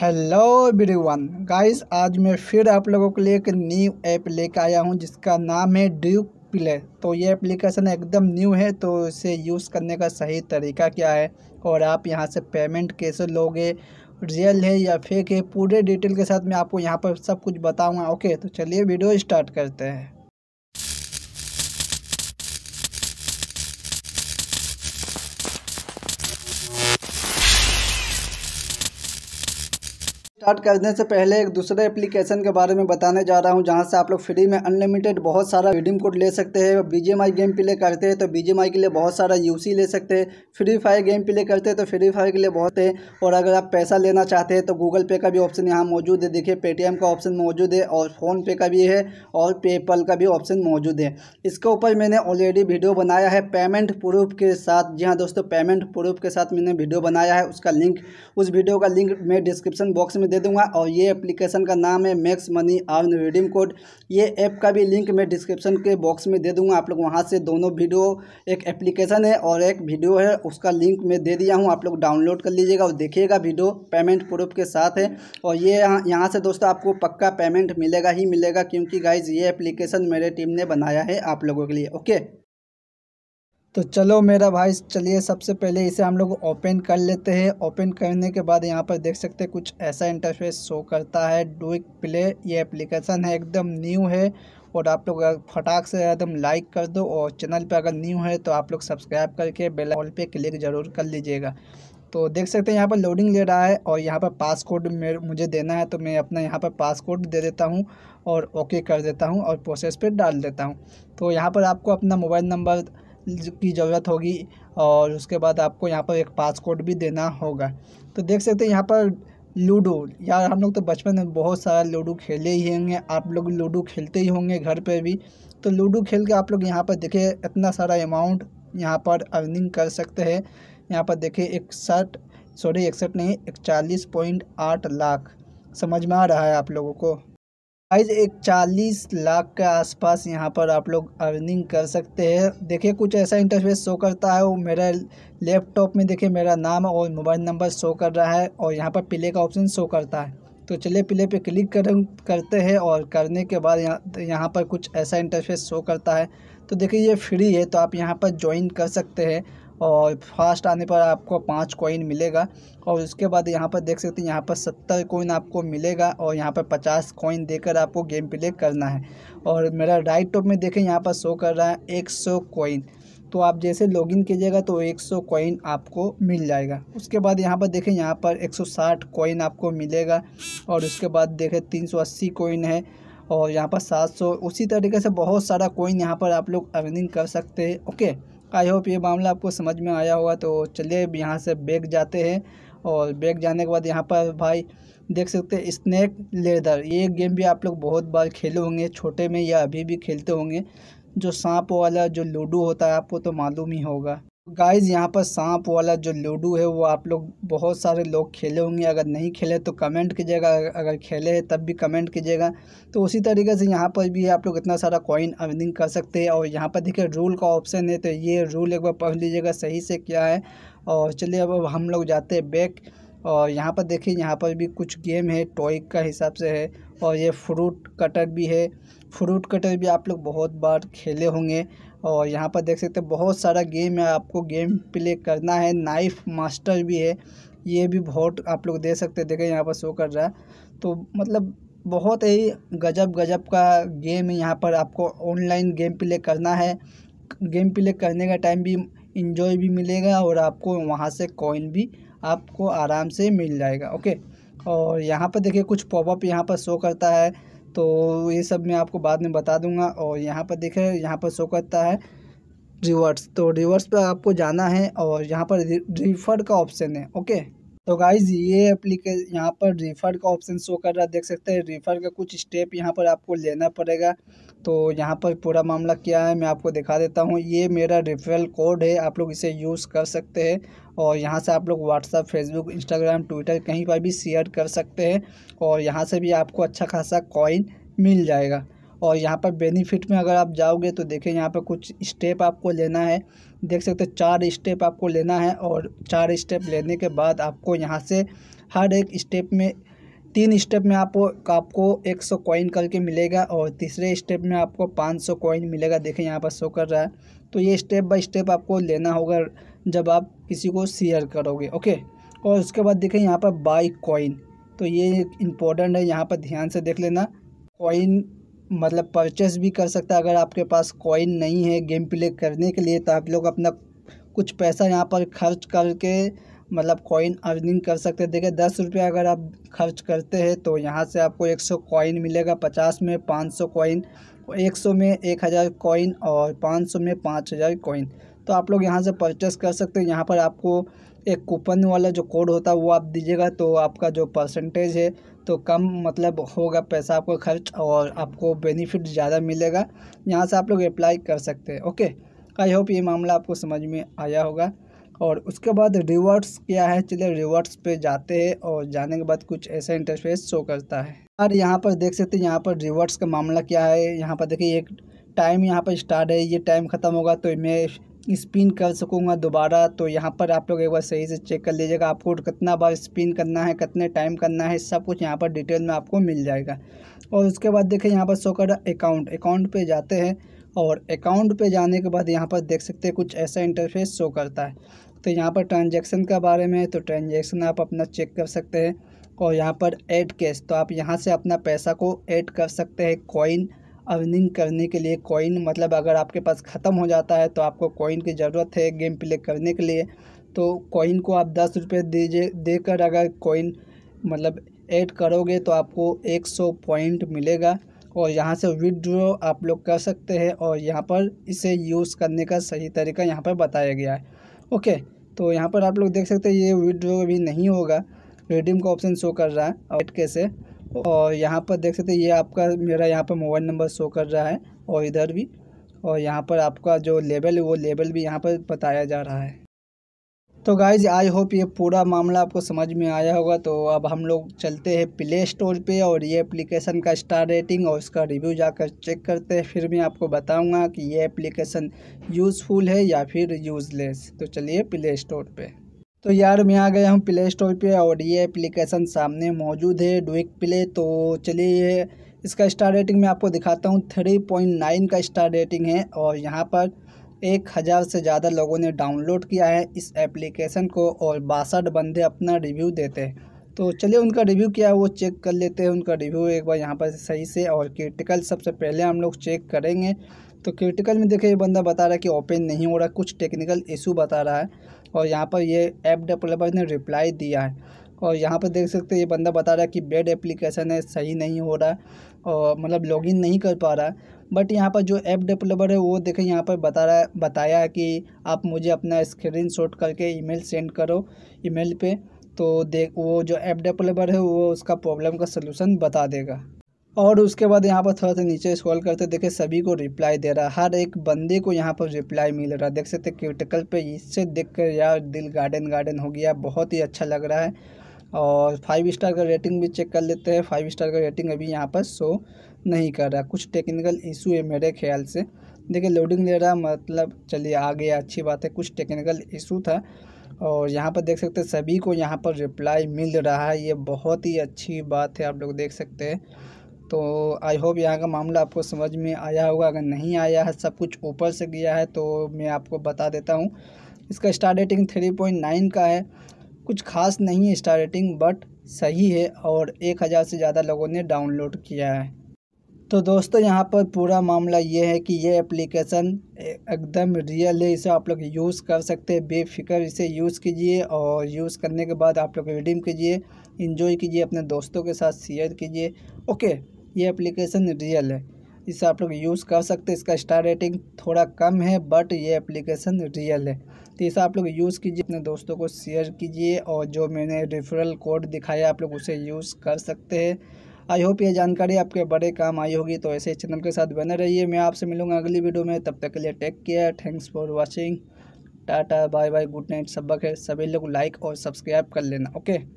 hello everyone guys आज मैं फिर आप लोगों के लिए एक न्यू ऐप लेकर आया हूं जिसका नाम है ड्यूक प्ले तो ये एप्लीकेशन एकदम न्यू है तो इसे यूज़ करने का सही तरीका क्या है और आप यहां से पेमेंट कैसे लोगे रियल है या फेक है पूरे डिटेल के साथ मैं आपको यहां पर सब कुछ बताऊंगा ओके तो चलिए वीडियो स्टार्ट करते हैं स्टार्ट करने से पहले एक दूसरे एप्लीकेशन के बारे में बताने जा रहा हूं जहां से आप लोग फ्री में अनलिमिटेड बहुत सारा रिडीम कोड ले सकते हैं बीजेएमआई गेम प्ले करते हैं तो बीजेएमआई के लिए बहुत सारा यूसी ले सकते हैं फ्री फायर गेम प्ले करते हैं तो फ्री फायर के लिए बहुत है और अगर आप पैसा लेना चाहते हैं तो गूगल पे का भी ऑप्शन यहाँ मौजूद है देखिए पेटीएम का ऑप्शन मौजूद है और फ़ोनपे का भी है और पेपल का भी ऑप्शन मौजूद है इसके ऊपर मैंने ऑलरेडी वीडियो बनाया है पेमेंट प्रूफ के साथ जी हाँ दोस्तों पेमेंट प्रूफ के साथ मैंने वीडियो बनाया है उसका लिंक उस वीडियो का लिंक मैं डिस्क्रिप्शन बॉक्स में दे दूंगा और ये एप्लीकेशन का नाम है max money earn redeem code ये ऐप का भी लिंक मैं डिस्क्रिप्शन के बॉक्स में दे दूंगा आप लोग वहाँ से दोनों वीडियो एक एप्लीकेशन है और एक वीडियो है उसका लिंक मैं दे दिया हूँ आप लोग डाउनलोड कर लीजिएगा और देखिएगा वीडियो पेमेंट प्रूफ के साथ है और ये यहाँ से दोस्तों आपको पक्का पेमेंट मिलेगा ही मिलेगा क्योंकि गाइज ये एप्लीकेशन मेरे टीम ने बनाया है आप लोगों के लिए ओके तो चलो मेरा भाई चलिए सबसे पहले इसे हम लोग ओपन कर लेते हैं ओपन करने के बाद यहाँ पर देख सकते हैं कुछ ऐसा इंटरफेस शो करता है डुक प्ले ये एप्लीकेशन है एकदम न्यू है और आप लोग फटाक से एकदम लाइक कर दो और चैनल पर अगर न्यू है तो आप लोग सब्सक्राइब करके बेल ऑल पे क्लिक जरूर कर लीजिएगा तो देख सकते हैं यहाँ पर लोडिंग ले रहा है और यहाँ पर पास कोड मुझे देना है तो मैं अपना यहाँ पर पास कोड दे देता हूँ और ओके कर देता हूँ और प्रोसेस पर डाल देता हूँ तो यहाँ पर आपको अपना मोबाइल नंबर की ज़रूरत होगी और उसके बाद आपको यहाँ पर एक पासकोड भी देना होगा तो देख सकते हैं यहाँ पर लूडो यार हम लोग तो बचपन में बहुत सारा लूडो खेले ही होंगे आप लोग लूडो खेलते ही होंगे घर पे भी तो लूडो खेल के आप लोग यहाँ पर देखिए इतना सारा अमाउंट यहाँ पर अर्निंग कर सकते हैं यहाँ पर देखिए इकसठ सॉरी इकसठ नहीं इकचालीस पॉइंट आठ लाख समझ में आ रहा है आप लोगों को प्राइस एक चालीस लाख के आसपास यहाँ पर आप लोग अर्निंग कर सकते हैं देखिए कुछ ऐसा इंटरफेस शो करता है वो मेरा लैपटॉप में देखिए मेरा नाम और मोबाइल नंबर शो कर रहा है और यहाँ पर प्ले का ऑप्शन शो करता है तो चलिए प्ले पे क्लिक कर करते हैं और करने के बाद यहाँ यहाँ पर कुछ ऐसा इंटरफेस शो करता है तो देखिए ये फ्री है तो आप यहाँ पर ज्वाइन कर सकते हैं और फास्ट आने पर आपको पाँच कॉइन मिलेगा और उसके बाद यहाँ पर देख सकते हैं यहाँ पर सत्तर कॉइन आपको मिलेगा और यहाँ पर पचास कॉइन देकर आपको गेम प्ले करना है और मेरा राइट टॉप में देखें यहाँ पर शो कर रहा है एक सौ कॉइन तो आप जैसे लॉगिन कीजिएगा तो एक सौ कॉइन आपको मिल जाएगा उसके बाद यहाँ पर देखें यहाँ पर साठ कॉइन आपको मिलेगा और उसके बाद देखें अस्सी कॉइन है और यहाँ पर सौ उसी तरीके से बहुत सारा कॉइन यहाँ पर आप लोग अर्निंग कर सकते हैं ओके आई होप ये मामला आपको समझ में आया होगा तो चलिए अब यहाँ से बैग जाते हैं और बैग जाने के बाद यहाँ पर भाई देख सकते हैं स्नैक लेदर ये गेम भी आप लोग बहुत बार खेले होंगे छोटे में या अभी भी खेलते होंगे जो सांप वाला जो लूडो होता है आपको तो मालूम ही होगा गाइज यहाँ पर सांप वाला जो लूडो है वो आप लोग बहुत सारे लोग खेले होंगे अगर नहीं खेले तो कमेंट कीजिएगा अगर खेले है तब भी कमेंट कीजिएगा तो उसी तरीके से यहाँ पर भी आप लोग इतना सारा कॉइन अर्निंग कर सकते हैं और यहाँ पर देखिए रूल का ऑप्शन है तो ये रूल एक बार पढ़ लीजिएगा सही से क्या है और चलिए अब हम लोग जाते हैं बैक और यहाँ पर देखिए यहाँ पर भी कुछ गेम है टॉय का हिसाब से है और ये फ्रूट कटर भी है फ्रूट कटर भी आप लोग बहुत बार खेले होंगे और यहाँ पर देख सकते हैं बहुत सारा गेम है आपको गेम प्ले करना है नाइफ मास्टर भी है ये भी बहुत आप लोग दे सकते हैं देखें यहाँ पर शो कर रहा है तो मतलब बहुत ही गजब गजब का गेम है यहाँ पर आपको ऑनलाइन गेम प्ले करना है गेम प्ले करने का टाइम भी इंजॉय भी मिलेगा और आपको वहाँ से कॉइन भी आपको आराम से मिल जाएगा ओके और यहाँ पर देखिए कुछ पॉपअप यहाँ पर शो करता है तो ये सब मैं आपको बाद में बता दूंगा और यहाँ पर देखें यहाँ पर शो करता है रिवर्स तो रिवर्स पर आपको जाना है और यहाँ पर रिफर का ऑप्शन है ओके तो गाइज ये एप्लीकेशन यहाँ पर रिफ़र का ऑप्शन शो कर रहा है देख सकते हैं रिफ़र का कुछ स्टेप यहाँ पर आपको लेना पड़ेगा तो यहाँ पर पूरा मामला क्या है मैं आपको दिखा देता हूँ ये मेरा रेफरल कोड है आप लोग इसे यूज़ कर सकते हैं और यहाँ से आप लोग व्हाट्सअप फेसबुक इंस्टाग्राम ट्विटर कहीं पर भी शेयर कर सकते हैं और यहाँ से भी आपको अच्छा खासा कॉइन मिल जाएगा और यहाँ पर बेनिफिट में अगर आप जाओगे तो देखें यहाँ पर कुछ स्टेप आपको लेना है देख सकते हैं चार स्टेप आपको लेना है और चार स्टेप लेने के बाद आपको यहाँ से हर एक स्टेप में तीन स्टेप में आपको आपको एक सौ कॉइन करके मिलेगा और तीसरे स्टेप में आपको पाँच सौ कॉइन मिलेगा देखें यहाँ पर शो कर रहा है तो ये स्टेप बाय स्टेप आपको लेना होगा जब आप किसी को शेयर करोगे ओके और उसके बाद देखें यहाँ पर बाई कॉइन तो ये इम्पोर्टेंट है यहाँ पर ध्यान से देख लेना कॉइन मतलब परचेस भी कर सकता है अगर आपके पास कॉइन नहीं है गेम प्ले करने के लिए तो आप लोग अपना कुछ पैसा यहाँ पर खर्च करके मतलब कॉइन अर्निंग कर सकते हैं देखिए दस रुपये अगर आप खर्च करते हैं तो यहाँ से आपको एक सौ कॉइन मिलेगा पचास में पाँच सौ कॉइन एक सौ में एक हज़ार कॉइन और पाँच सौ में पाँच हज़ार कॉइन तो आप लोग यहाँ से परचेस कर सकते हैं यहाँ पर आपको एक कूपन वाला जो कोड होता है वो आप दीजिएगा तो आपका जो परसेंटेज है तो कम मतलब होगा पैसा आपको खर्च और आपको बेनिफिट ज़्यादा मिलेगा यहाँ से आप लोग अप्लाई कर सकते हैं ओके आई होप ये मामला आपको समझ में आया होगा और उसके बाद रिवर्ट्स क्या है चलिए रिवर्ट्स पे जाते हैं और जाने के बाद कुछ ऐसा इंटरफेस शो करता है और यहाँ पर देख सकते हैं यहाँ पर रिवर्ट्स का मामला क्या है यहाँ पर देखिए एक टाइम यहाँ पर स्टार्ट है ये टाइम ख़त्म होगा तो मैं स्पिन कर सकूँगा दोबारा तो यहाँ पर आप लोग एक बार सही से चेक कर लीजिएगा आपको कितना बार स्पिन करना है कितने टाइम करना है सब कुछ यहाँ पर डिटेल में आपको मिल जाएगा और उसके बाद देखिए यहाँ पर शो कर अकाउंट अकाउंट पे जाते हैं और अकाउंट पे जाने के बाद यहाँ पर देख सकते हैं कुछ ऐसा इंटरफेस शो करता है तो यहाँ पर ट्रांजेक्शन के बारे में तो ट्रांजेक्शन आप अपना चेक कर सकते हैं और यहाँ पर एड कैश तो आप यहाँ से अपना पैसा को ऐड कर सकते हैं कॉइन अर्निंग करने के लिए कॉइन मतलब अगर आपके पास ख़त्म हो जाता है तो आपको कॉइन की ज़रूरत है गेम प्ले करने के लिए तो कॉइन को आप दस रुपये दीजिए देकर अगर कॉइन मतलब ऐड करोगे तो आपको एक सौ पॉइंट मिलेगा और यहाँ से विदड्रो आप लोग कर सकते हैं और यहाँ पर इसे यूज़ करने का सही तरीका यहाँ पर बताया गया है ओके तो यहाँ पर आप लोग देख सकते हैं ये विदड्रो भी नहीं होगा रिडीम का ऑप्शन शो कर रहा है ऐड कैसे और यहाँ पर देख सकते हैं ये आपका मेरा यहाँ पर मोबाइल नंबर शो कर रहा है और इधर भी और यहाँ पर आपका जो लेबल है वो लेबल भी यहाँ पर बताया जा रहा है तो गाइज आई होप ये पूरा मामला आपको समझ में आया होगा तो अब हम लोग चलते हैं प्ले स्टोर पे और ये एप्लीकेशन का स्टार रेटिंग और उसका रिव्यू जाकर चेक करते हैं फिर मैं आपको बताऊंगा कि ये एप्लीकेशन यूज़फुल है या फिर यूज़लेस तो चलिए प्ले स्टोर पे तो यार मैं आ गया हूँ प्ले स्टोर पे और ये एप्लीकेशन सामने मौजूद है डुइक प्ले तो चलिए ये इसका स्टार रेटिंग मैं आपको दिखाता हूँ थ्री पॉइंट नाइन का स्टार रेटिंग है और यहाँ पर एक हज़ार से ज़्यादा लोगों ने डाउनलोड किया है इस एप्लीकेशन को और बासठ बंदे अपना रिव्यू देते हैं तो चलिए उनका रिव्यू क्या है वो चेक कर लेते हैं उनका रिव्यू एक बार यहाँ पर सही से और क्रिटिकल सबसे पहले हम लोग चेक करेंगे तो क्रिटिकल में देखिए ये बंदा बता रहा है कि ओपन नहीं हो रहा कुछ टेक्निकल इशू बता रहा है और यहाँ पर ये ऐप डेवलपर ने रिप्लाई दिया है और यहाँ पर देख सकते हैं ये बंदा बता रहा है कि बेड एप्लीकेशन है सही नहीं हो रहा है और मतलब लॉगिन नहीं कर पा रहा है बट यहाँ पर जो ऐप डेवलपर है वो देखें यहाँ पर बता रहा है बताया है कि आप मुझे अपना स्क्रीन शॉट करके ईमेल सेंड करो ईमेल पे तो देख वो जो ऐप डेवलपर है वो उसका प्रॉब्लम का सलूशन बता देगा और उसके बाद यहाँ पर थोड़ा सा नीचे स्क्रॉल करते देखे सभी को रिप्लाई दे रहा हर एक बंदे को यहाँ पर रिप्लाई मिल रहा देख सकते क्रिटिकल पे इससे देख कर यार दिल गार्डन गार्डन हो गया बहुत ही अच्छा लग रहा है और फाइव स्टार का रेटिंग भी चेक कर लेते हैं फाइव स्टार का रेटिंग अभी यहाँ पर शो नहीं कर रहा कुछ टेक्निकल इशू है मेरे ख्याल से देखिए लोडिंग ले रहा मतलब चलिए आ गया अच्छी बात है कुछ टेक्निकल इशू था और यहाँ पर देख सकते हैं सभी को यहाँ पर रिप्लाई मिल रहा है ये बहुत ही अच्छी बात है आप लोग देख सकते हैं तो आई होप यहाँ का मामला आपको समझ में आया होगा अगर नहीं आया है सब कुछ ऊपर से गया है तो मैं आपको बता देता हूँ इसका star rating three point nine का है कुछ खास नहीं है स्टार रेटिंग बट सही है और एक हज़ार से ज़्यादा लोगों ने डाउनलोड किया है तो दोस्तों यहाँ पर पूरा मामला ये है कि ये एप्लीकेशन एकदम रियल है इसे आप लोग यूज़ कर सकते हैं बेफिक्र इसे यूज़ कीजिए और यूज़ करने के बाद आप लोग रिडीम कीजिए इन्जॉय कीजिए अपने दोस्तों के साथ शेयर कीजिए ओके ये एप्लीकेशन रियल है इसे आप लोग यूज़ कर सकते हैं इसका स्टार रेटिंग थोड़ा कम है बट ये एप्लीकेशन रियल है तो इसे आप लोग यूज़ कीजिए अपने दोस्तों को शेयर कीजिए और जो मैंने रेफरल कोड दिखाया आप लोग उसे यूज़ कर सकते हैं आई होप ये जानकारी आपके बड़े काम आई होगी तो ऐसे चैनल के साथ बने रहिए मैं आपसे मिलूँगा अगली वीडियो में तब तक के लिए take care thanks for watching tata bye bye good night सबक है सभी लोग लाइक और सब्सक्राइब कर लेना ओके